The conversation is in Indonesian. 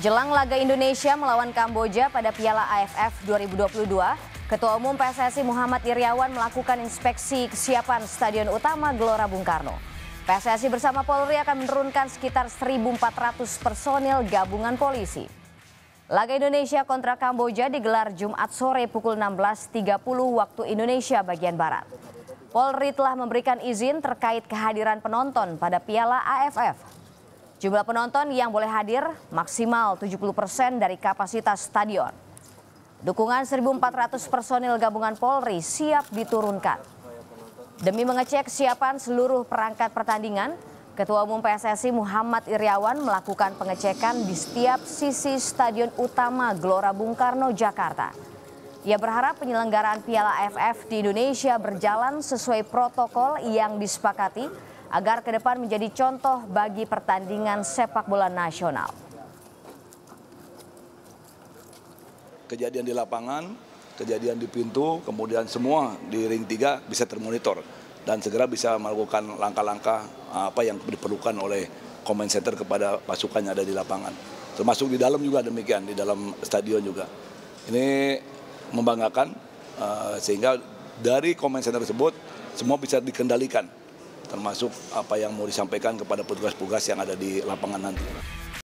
Jelang laga Indonesia melawan Kamboja pada Piala AFF 2022, Ketua Umum PSSI Muhammad Iriawan melakukan inspeksi kesiapan Stadion Utama Gelora Bung Karno. PSSI bersama Polri akan menurunkan sekitar 1.400 personil gabungan polisi. Laga Indonesia kontra Kamboja digelar Jumat sore pukul 16.30 waktu Indonesia bagian Barat. Polri telah memberikan izin terkait kehadiran penonton pada Piala AFF Jumlah penonton yang boleh hadir maksimal 70% dari kapasitas stadion. Dukungan 1.400 personil gabungan Polri siap diturunkan. Demi mengecek siapan seluruh perangkat pertandingan, Ketua Umum PSSI Muhammad Iriawan melakukan pengecekan di setiap sisi Stadion Utama Gelora Bung Karno, Jakarta. Ia berharap penyelenggaraan Piala AFF di Indonesia berjalan sesuai protokol yang disepakati agar ke depan menjadi contoh bagi pertandingan sepak bola nasional. Kejadian di lapangan, kejadian di pintu, kemudian semua di ring 3 bisa termonitor dan segera bisa melakukan langkah-langkah uh, apa yang diperlukan oleh center kepada pasukan yang ada di lapangan. Termasuk di dalam juga demikian, di dalam stadion juga. Ini membanggakan uh, sehingga dari center tersebut semua bisa dikendalikan termasuk apa yang mau disampaikan kepada petugas-petugas yang ada di lapangan nanti.